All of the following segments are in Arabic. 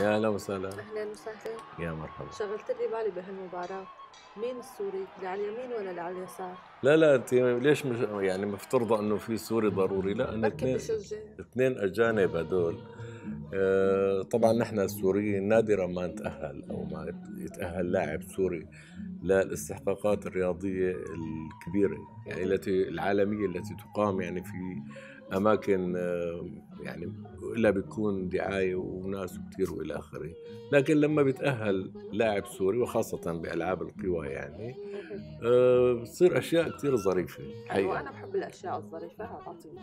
يا اهلا وسهلا اهلا وسهلا يا مرحبا شغلت لي بالي بهالمباراه مين السوري اللي على اليمين ولا اللي على اليسار لا لا انت ليش مش يعني مفترضه انه في سوري ضروري لا انا اثنين اثنين اجانب هدول آه طبعا نحن السوريين نادرا ما نتاهل او ما يتاهل لاعب سوري للاستحقاقات الرياضيه الكبيره يعني التي العالميه التي تقام يعني في اماكن آه، يعني الا بتكون دعايه وناس كثير والى اخره لكن لما بيتاهل لاعب سوري وخاصه بالعاب القوى يعني آه، بتصير اشياء كثير ظريفه حقيقه انا بحب الاشياء الظريفه اعطيني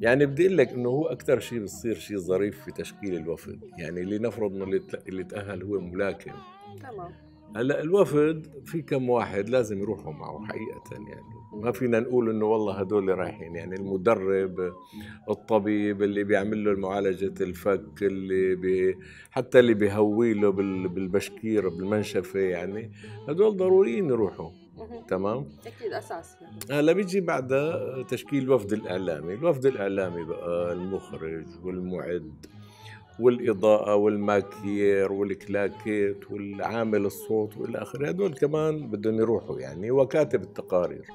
يعني بدي اقول لك انه هو اكثر شيء بتصير شيء ظريف في تشكيل الوفد يعني لنفرض انه اللي تاهل هو ملاكم تمام هلا الوفد في كم واحد لازم يروحوا معه حقيقه يعني ما فينا نقول انه والله هدول رايحين يعني المدرب الطبيب اللي بيعمل له معالجه الفك اللي بي حتى اللي بيهوي له بالبشكير بالمنشفه يعني هدول ضروريين يروحوا تمام اكيد اساس هلا بيجي بعدها تشكيل الوفد الاعلامي الوفد الاعلامي بقى المخرج والمعد والإضاءة والماكير والكلاكيت والعامل الصوت والآخر اخره هدول كمان بدهم يروحوا يعني وكاتب التقارير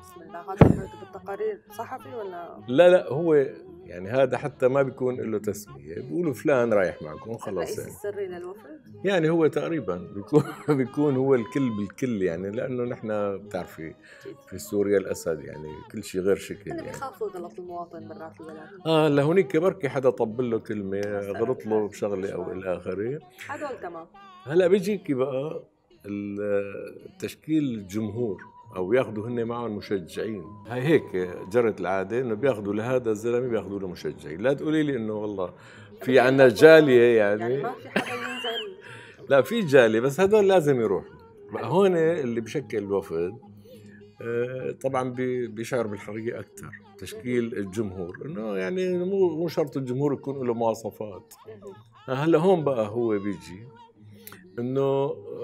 بسم الله هذا كاتب التقارير صحفي ولا لا لا هو يعني هذا حتى ما بيكون له تسميه بيقولوا فلان رايح معكم خلاص يعني السري للوفد؟ يعني هو تقريبا بيكون بيكون هو الكل بالكل يعني لانه نحن بتعرفي في سوريا الاسد يعني كل شيء غير شكل يعني بيخافوا غلط المواطن مرات البلد اه لهونيك بركي حدا طب له كلمه غلط له بشغله او الى اخره هدول تمام هلا بيجيكي بقى التشكيل الجمهور او ياخذوا هن معهم مشجعين هي هيك جرت العاده انه بياخذوا لهذا الزلمه بياخذوا له مشجعين لا تقولي لي انه والله في يعني عنا جاليه يعني, يعني ما في حدا لا في جاليه بس هدول لازم يروح هون اللي بشكل الوفد آه، طبعا بيشعر بالحريه اكثر تشكيل الجمهور انه يعني مو مو شرط الجمهور يكون له مواصفات هلا هون بقى هو بيجي انه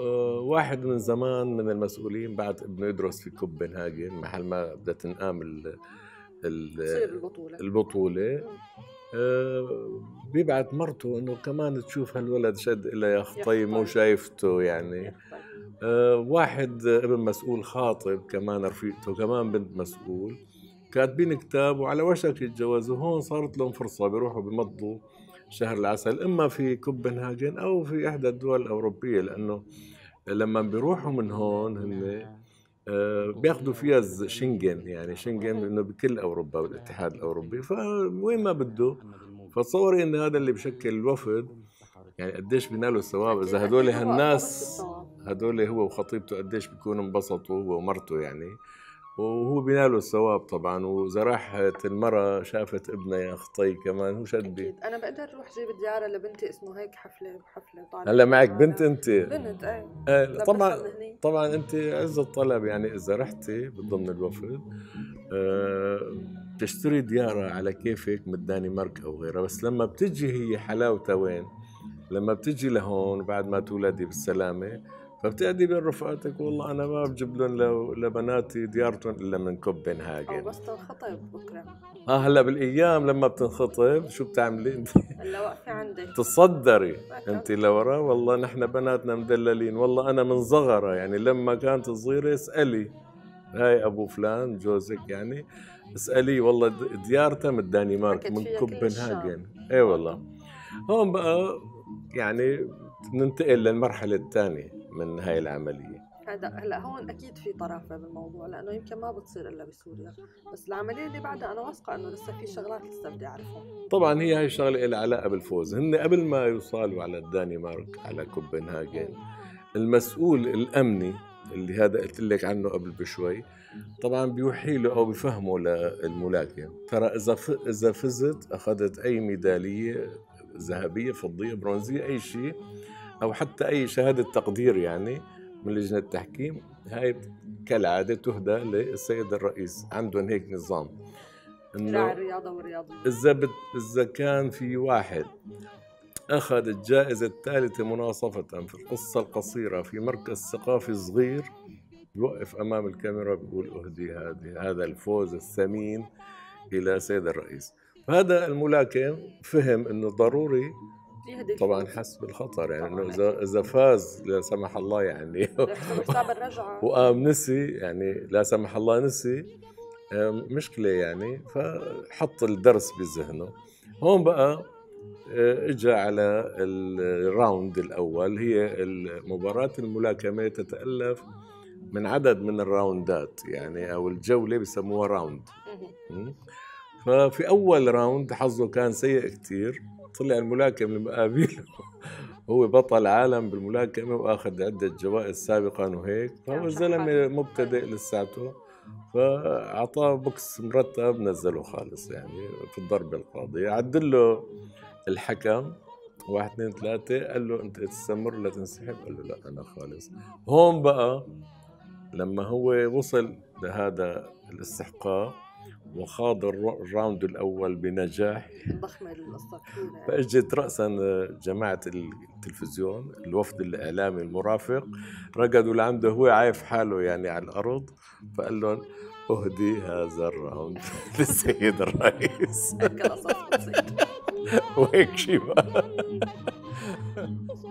آه، واحد من زمان من المسؤولين بعد ابنه يدرس في كوبنهاجن محل ما بدها تنقام ال البطولة البطولة آه، بيبعت مرته انه كمان تشوف هالولد شد إلا يا خطي مو شايفته يعني آه، واحد ابن مسؤول خاطب كمان رفيقته كمان بنت مسؤول كاتبين كتاب وعلى وشك الجواز وهون صارت لهم فرصه بيروحوا بمضوا شهر العسل اما في كوبنهاجن او في احدى الدول الاوروبيه لانه لما بيروحوا من هون هن نعم. آه، بياخذوا فيها شنغن يعني شنغن انه بكل اوروبا والاتحاد الاوروبي فوين ما بده فتصوري ان هذا اللي بشكل الوفد يعني قديش بينالوا الثواب اذا هدول هالناس هدول هو وخطيبته قديش بيكونوا انبسطوا هو ومرته يعني وهو بناله الثواب طبعا وزراحة المرأة شافت ابنها يا خطي كمان هو شد أكيد أنا بقدر أروح جيب زيارة لبنتي اسمه هيك حفلة وحفلة طالعة هلا معك بنت آه، أنت بنت أي آه طبعا طبعا أنت عز الطلب يعني إذا رحتي ضمن الوفد آه تشتري ديارة على كيفك من الدنمارك أو غيرها بس لما بتجي هي حلاوتها وين؟ لما بتجي لهون بعد ما تولدي بالسلامة فبتقعدي بين رفقاتك والله انا ما بجيب لهم لبناتي ديارتهم الا من كب هاجن او بس تنخطب بكره اه هلا بالايام لما بتنخطب شو بتعملي انت؟ هلا واقفه عندك تتصدري انت لورا والله نحن بناتنا مدللين والله انا من صغره يعني لما كانت صغيره اسالي هاي ابو فلان جوزك يعني اسالي والله ديارته من الدنمارك من كوبنهاجن اي والله هون بقى يعني ننتقل للمرحله الثانيه من هاي العمليه هذا هلا هون اكيد في طرافه بالموضوع لانه يمكن ما بتصير الا بسوريا بس العمليه اللي بعدها انا واثقه انه لسه في شغلات لسه بدي اعرفها طبعا هي هاي الشغله لها علاقه بالفوز هن قبل ما يوصلوا على الدنمارك على كوبنهاجن المسؤول الامني اللي هذا قلت لك عنه قبل بشوي طبعا بيوحي له او بفهمه للملاكم ترى اذا اذا فزت اخذت اي ميداليه ذهبيه فضيه برونزيه اي شيء او حتى اي شهاده تقدير يعني من لجنه التحكيم هاي كالعاده تهدى للسيد الرئيس عندهم هيك نظام انه الرياضه والرياضه اذا اذا كان في واحد اخذ الجائزه الثالثه مناصفه في القصه القصيره في مركز ثقافي صغير يوقف امام الكاميرا بيقول اهدي هذه هذا الفوز الثمين الى سيد الرئيس فهذا الملاكم فهم انه ضروري طبعا حس بالخطر يعني انه اذا اذا فاز لا سمح الله يعني صعب الرجعه وقام نسي يعني لا سمح الله نسي آه، مشكله يعني فحط الدرس بذهنه هون بقى آه، اجى على الراوند الاول هي مباراه الملاكمه تتالف من عدد من الراوندات يعني او الجوله بسموها راوند ففي اول راوند حظه كان سيء كثير طلع الملاكم لمقابيل هو بطل عالم بالملاكمة وأخذ عدة جوائز سابقا وهيك فهو الزلمة طيب. مبتدئ لساته فأعطاه بوكس مرتب نزله خالص يعني في الضربة القاضية عدل له الحكم واحد اثنين ثلاثة قال له أنت تستمر تنسحب قال له لا أنا خالص هون بقى لما هو وصل لهذا الاستحقاق وخاض الراوند الاول بنجاح ضخمه فاجت راسا جماعه التلفزيون الوفد الاعلامي المرافق رقدوا لعنده هو عايف حاله يعني على الارض فقال لهم اهدي هذا الراوند للسيد الرئيس وهيك شيء